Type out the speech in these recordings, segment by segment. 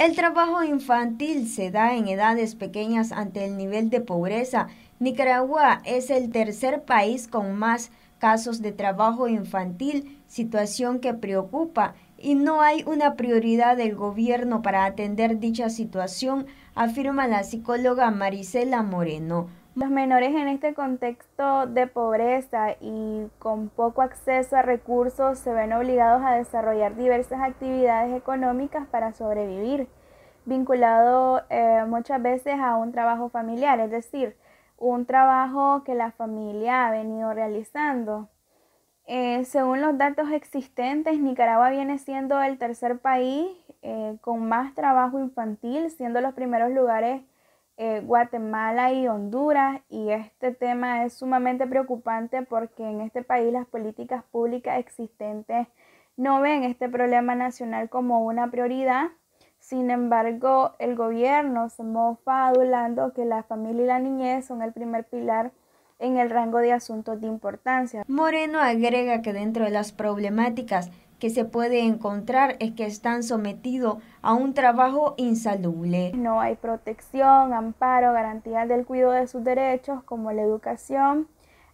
El trabajo infantil se da en edades pequeñas ante el nivel de pobreza. Nicaragua es el tercer país con más casos de trabajo infantil, situación que preocupa y no hay una prioridad del gobierno para atender dicha situación, afirma la psicóloga Marisela Moreno. Los menores en este contexto de pobreza y con poco acceso a recursos se ven obligados a desarrollar diversas actividades económicas para sobrevivir, vinculado eh, muchas veces a un trabajo familiar, es decir, un trabajo que la familia ha venido realizando. Eh, según los datos existentes, Nicaragua viene siendo el tercer país eh, con más trabajo infantil, siendo los primeros lugares eh, Guatemala y Honduras y este tema es sumamente preocupante porque en este país las políticas públicas existentes no ven este problema nacional como una prioridad. Sin embargo, el gobierno se mofa adulando que la familia y la niñez son el primer pilar en el rango de asuntos de importancia. Moreno agrega que dentro de las problemáticas que se puede encontrar es que están sometidos a un trabajo insalubre. No hay protección, amparo, garantía del cuidado de sus derechos como la educación,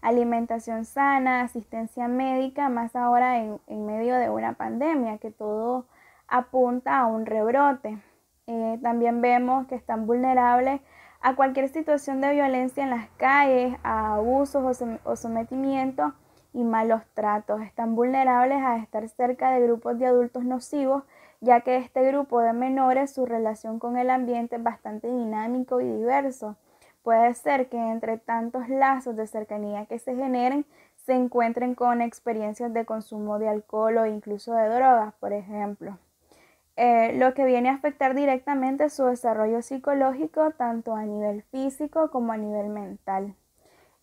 alimentación sana, asistencia médica, más ahora en, medio de una pandemia que todo apunta a un rebrote. Eh, también vemos que están vulnerables a cualquier situación de violencia en las calles, a abusos o, o sometimiento y malos tratos. Están vulnerables a estar cerca de grupos de adultos nocivos, ya que este grupo de menores, su relación con el ambiente es bastante dinámico y diverso. Puede ser que entre tantos lazos de cercanía que se generen, se encuentren con experiencias de consumo de alcohol o incluso de drogas, por ejemplo. Eh, lo que viene a afectar directamente su desarrollo psicológico, tanto a nivel físico como a nivel mental.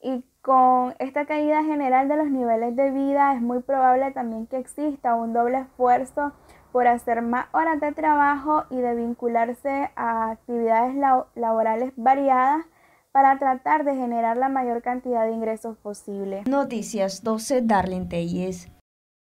Y con esta caída general de los niveles de vida es muy probable también que exista un doble esfuerzo por hacer más horas de trabajo y de vincularse a actividades laborales variadas para tratar de generar la mayor cantidad de ingresos posible. Noticias 12 Darlene Telles.